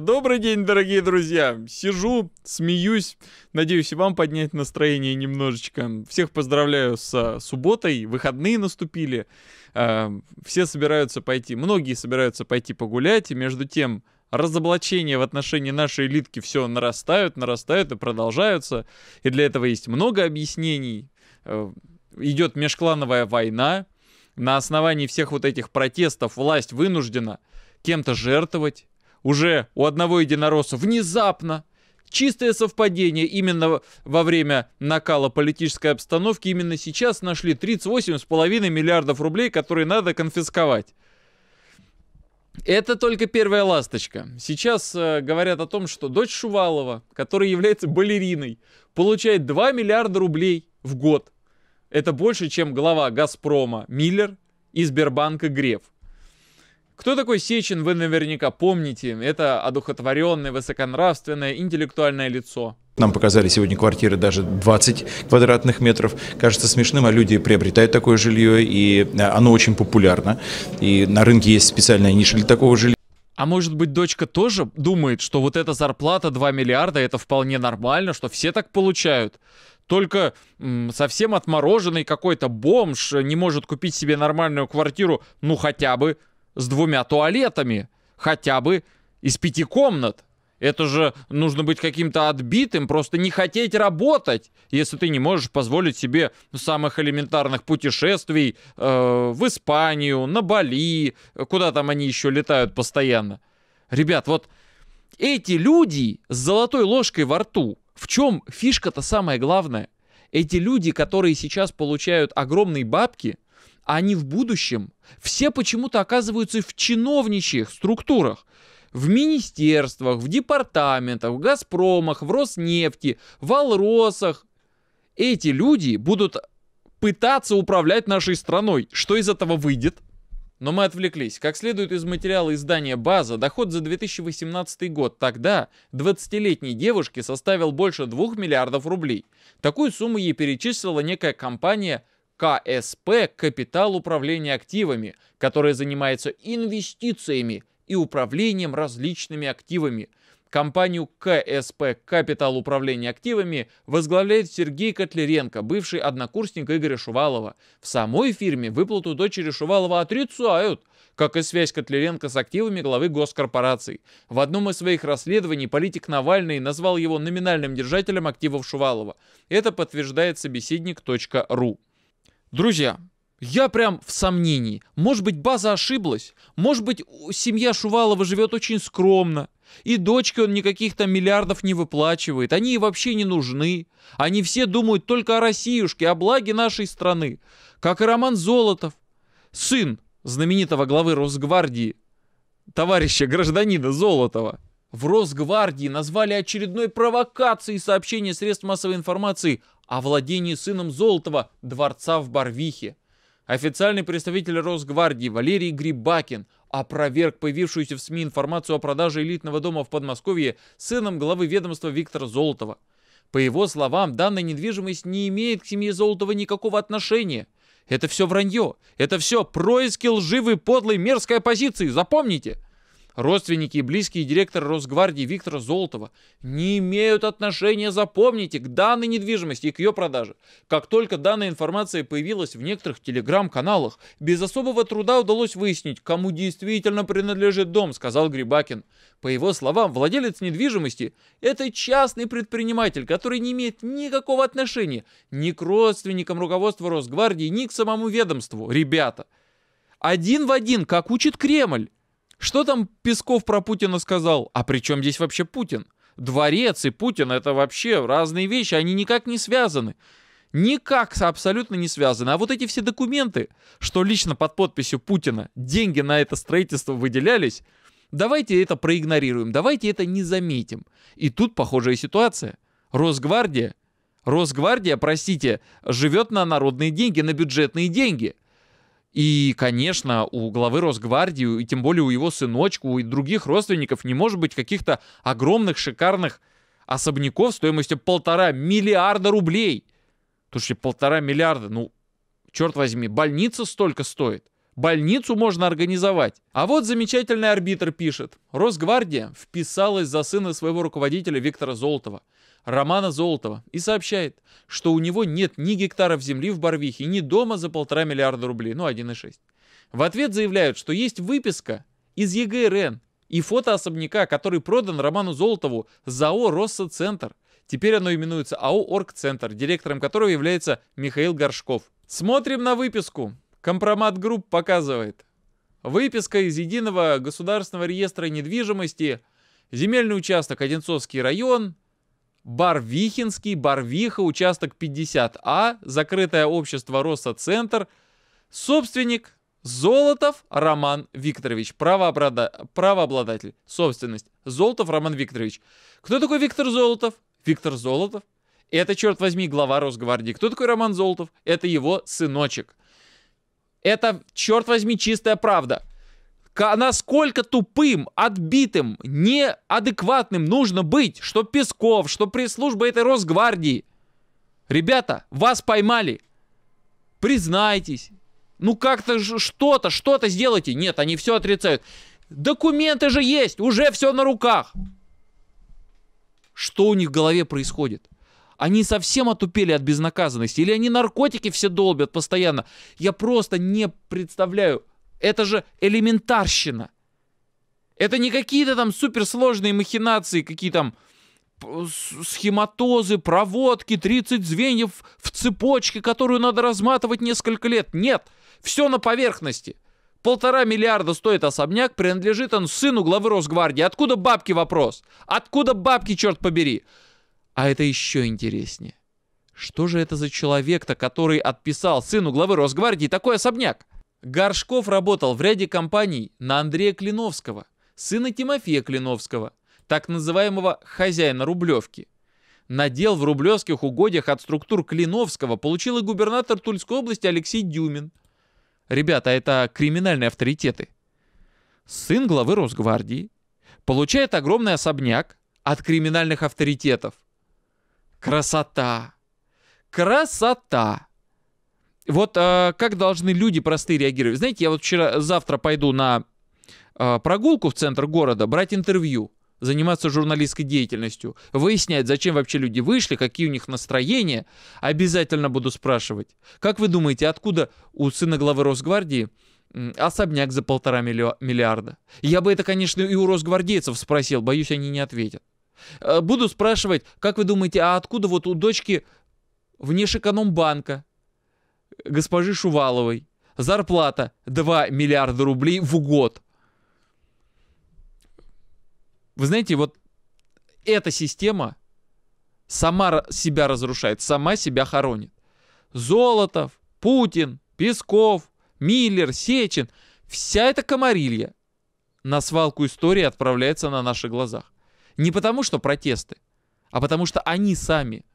Добрый день, дорогие друзья! Сижу, смеюсь, надеюсь и вам поднять настроение немножечко. Всех поздравляю с субботой, выходные наступили, а, все собираются пойти, многие собираются пойти погулять, и между тем разоблачения в отношении нашей элитки все нарастают, нарастают и продолжаются, и для этого есть много объяснений. Э, Идет межклановая война, на основании всех вот этих протестов власть вынуждена кем-то жертвовать, уже у одного единоросса внезапно Чистое совпадение. Именно во время накала политической обстановки именно сейчас нашли 38,5 миллиардов рублей, которые надо конфисковать. Это только первая ласточка. Сейчас э, говорят о том, что дочь Шувалова, которая является балериной, получает 2 миллиарда рублей в год. Это больше, чем глава «Газпрома» Миллер и Сбербанка Греф. Кто такой Сечин, вы наверняка помните. Это одухотворенное, высоконравственное, интеллектуальное лицо. Нам показали сегодня квартиры даже 20 квадратных метров. Кажется смешным, а люди приобретают такое жилье, и э, оно очень популярно. И на рынке есть специальная ниша для такого жилья. А может быть, дочка тоже думает, что вот эта зарплата 2 миллиарда, это вполне нормально, что все так получают? Только совсем отмороженный какой-то бомж не может купить себе нормальную квартиру, ну хотя бы с двумя туалетами, хотя бы из пяти комнат. Это же нужно быть каким-то отбитым, просто не хотеть работать, если ты не можешь позволить себе самых элементарных путешествий э, в Испанию, на Бали, куда там они еще летают постоянно. Ребят, вот эти люди с золотой ложкой во рту, в чем фишка-то самое главное Эти люди, которые сейчас получают огромные бабки, а они в будущем все почему-то оказываются в чиновничьих структурах. В министерствах, в департаментах, в Газпромах, в Роснефти, в Алросах. Эти люди будут пытаться управлять нашей страной. Что из этого выйдет? Но мы отвлеклись. Как следует из материала издания «База», доход за 2018 год тогда 20-летней девушке составил больше 2 миллиардов рублей. Такую сумму ей перечислила некая компания КСП – капитал управления активами, которая занимается инвестициями и управлением различными активами. Компанию КСП «Капитал управления активами» возглавляет Сергей Котлеренко, бывший однокурсник Игоря Шувалова. В самой фирме выплату дочери Шувалова отрицают – как и связь Котляренко с активами главы госкорпораций. В одном из своих расследований политик Навальный назвал его номинальным держателем активов Шувалова. Это подтверждает собеседник.ру. Друзья, я прям в сомнении. Может быть, база ошиблась? Может быть, семья Шувалова живет очень скромно? И дочке он никаких там миллиардов не выплачивает. Они ей вообще не нужны. Они все думают только о Россиюшке, о благе нашей страны. Как и Роман Золотов. Сын знаменитого главы Росгвардии, товарища гражданина Золотова. В Росгвардии назвали очередной провокацией сообщения средств массовой информации о владении сыном Золотова дворца в Барвихе. Официальный представитель Росгвардии Валерий Грибакин опроверг появившуюся в СМИ информацию о продаже элитного дома в Подмосковье сыном главы ведомства Виктора Золотова. По его словам, данная недвижимость не имеет к семье Золотова никакого отношения. Это все вранье. Это все происки лживой, подлой, мерзкой оппозиции. Запомните! Родственники и близкие директора Росгвардии Виктора Золотова не имеют отношения, запомните, к данной недвижимости и к ее продаже. Как только данная информация появилась в некоторых телеграм-каналах, без особого труда удалось выяснить, кому действительно принадлежит дом, сказал Грибакин. По его словам, владелец недвижимости – это частный предприниматель, который не имеет никакого отношения ни к родственникам руководства Росгвардии, ни к самому ведомству. Ребята, один в один, как учит Кремль. Что там Песков про Путина сказал? А при чем здесь вообще Путин? Дворец и Путин — это вообще разные вещи, они никак не связаны. Никак абсолютно не связаны. А вот эти все документы, что лично под подписью Путина деньги на это строительство выделялись, давайте это проигнорируем, давайте это не заметим. И тут похожая ситуация. Росгвардия, Росгвардия, простите, живет на народные деньги, на бюджетные деньги — и, конечно, у главы Росгвардии, и тем более у его сыночку, и других родственников не может быть каких-то огромных шикарных особняков стоимостью полтора миллиарда рублей. Слушайте, полтора миллиарда, ну, черт возьми, больница столько стоит. Больницу можно организовать. А вот замечательный арбитр пишет. Росгвардия вписалась за сына своего руководителя Виктора Золотова – Романа Золотова и сообщает, что у него нет ни гектаров земли в Барвихе, ни дома за полтора миллиарда рублей, ну 1,6. В ответ заявляют, что есть выписка из ЕГРН и фото особняка, который продан Роману Золотову ЗАО «Россоцентр». Теперь оно именуется АО «Оргцентр», директором которого является Михаил Горшков. Смотрим на выписку. Компромат групп показывает. Выписка из Единого государственного реестра недвижимости, земельный участок Одинцовский район, Барвихинский, Барвиха, участок 50А, закрытое общество Росоцентр. Собственник Золотов Роман Викторович, правообрада... правообладатель, собственность. Золотов Роман Викторович. Кто такой Виктор Золотов? Виктор Золотов. Это, черт возьми, глава Росгвардии. Кто такой Роман Золотов? Это его сыночек. Это, черт возьми, чистая правда насколько тупым, отбитым, неадекватным нужно быть, что Песков, что пресс-служба этой Росгвардии. Ребята, вас поймали. Признайтесь. Ну как-то что-то, что-то сделайте. Нет, они все отрицают. Документы же есть, уже все на руках. Что у них в голове происходит? Они совсем отупели от безнаказанности? Или они наркотики все долбят постоянно? Я просто не представляю, это же элементарщина. Это не какие-то там суперсложные махинации, какие там схематозы, проводки, 30 звеньев в цепочке, которую надо разматывать несколько лет. Нет, все на поверхности. Полтора миллиарда стоит особняк, принадлежит он сыну главы Росгвардии. Откуда бабки вопрос? Откуда бабки, черт побери? А это еще интереснее. Что же это за человек-то, который отписал сыну главы Росгвардии такой особняк? Горшков работал в ряде компаний на Андрея Клиновского, сына Тимофея Клиновского, так называемого «хозяина Рублевки». Надел в рублевских угодьях от структур Клиновского получил и губернатор Тульской области Алексей Дюмин. Ребята, это криминальные авторитеты. Сын главы Росгвардии получает огромный особняк от криминальных авторитетов. Красота! Красота! Вот а, как должны люди простые реагировать? Знаете, я вот вчера, завтра пойду на а, прогулку в центр города, брать интервью заниматься журналистской деятельностью, выяснять, зачем вообще люди вышли, какие у них настроения, обязательно буду спрашивать. Как вы думаете, откуда у сына главы Росгвардии особняк за полтора миллиарда? Я бы это, конечно, и у росгвардейцев спросил, боюсь, они не ответят. А, буду спрашивать, как вы думаете, а откуда вот у дочки внешэкономбанка госпожи Шуваловой. Зарплата 2 миллиарда рублей в год. Вы знаете, вот эта система сама себя разрушает, сама себя хоронит. Золотов, Путин, Песков, Миллер, Сечин, вся эта комарилья на свалку истории отправляется на наших глазах. Не потому что протесты, а потому что они сами –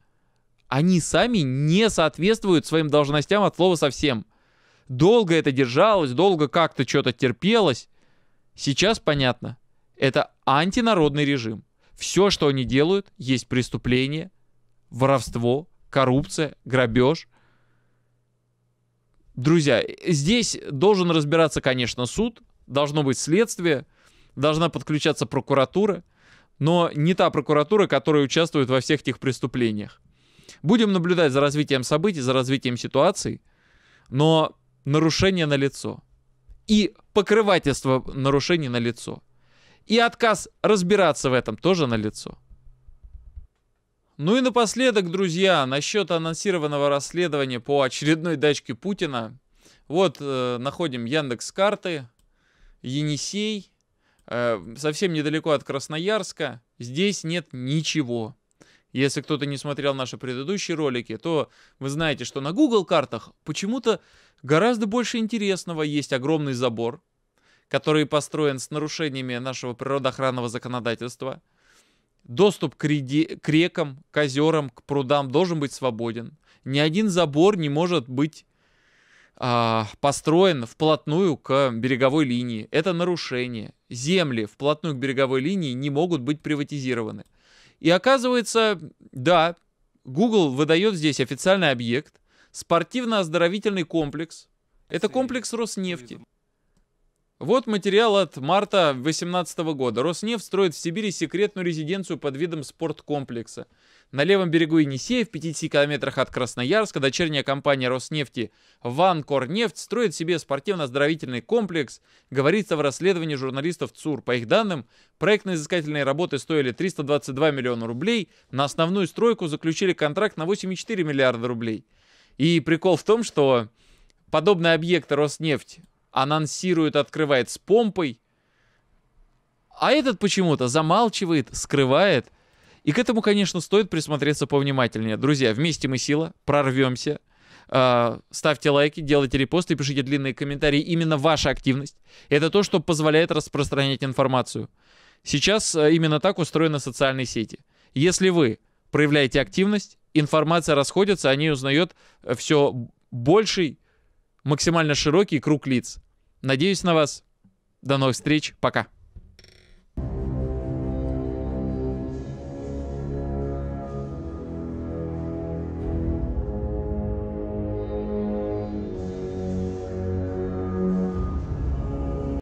они сами не соответствуют своим должностям от слова совсем. Долго это держалось, долго как-то что-то терпелось. Сейчас понятно. Это антинародный режим. Все, что они делают, есть преступление, воровство, коррупция, грабеж. Друзья, здесь должен разбираться, конечно, суд, должно быть следствие, должна подключаться прокуратура, но не та прокуратура, которая участвует во всех этих преступлениях. Будем наблюдать за развитием событий, за развитием ситуации, но нарушение на лицо и покрывательство нарушений на лицо и отказ разбираться в этом тоже на лицо. Ну и напоследок, друзья, насчет анонсированного расследования по очередной дачке Путина. Вот э, находим Яндекс карты, Енисей, э, совсем недалеко от Красноярска. Здесь нет ничего. Если кто-то не смотрел наши предыдущие ролики, то вы знаете, что на Google картах почему-то гораздо больше интересного есть огромный забор, который построен с нарушениями нашего природоохранного законодательства. Доступ к, реди... к рекам, к озерам, к прудам должен быть свободен. Ни один забор не может быть э, построен вплотную к береговой линии. Это нарушение. Земли вплотную к береговой линии не могут быть приватизированы. И оказывается, да, Google выдает здесь официальный объект, спортивно-оздоровительный комплекс. Это комплекс Роснефти. Вот материал от марта 2018 года. Роснефть строит в Сибири секретную резиденцию под видом спорткомплекса. На левом берегу Енисея, в 50 километрах от Красноярска, дочерняя компания Роснефти «Ванкорнефть» строит себе спортивно-оздоровительный комплекс, говорится в расследовании журналистов ЦУР. По их данным, проектно-изыскательные работы стоили 322 миллиона рублей, на основную стройку заключили контракт на 8,4 миллиарда рублей. И прикол в том, что подобные объекты Роснефть анонсирует, открывает с помпой. А этот почему-то замалчивает, скрывает. И к этому, конечно, стоит присмотреться повнимательнее. Друзья, вместе мы сила, прорвемся. А, ставьте лайки, делайте репосты, пишите длинные комментарии. Именно ваша активность. Это то, что позволяет распространять информацию. Сейчас а, именно так устроены социальные сети. Если вы проявляете активность, информация расходится, о ней узнает э, все больший максимально широкий круг лиц. Надеюсь на вас. До новых встреч. Пока.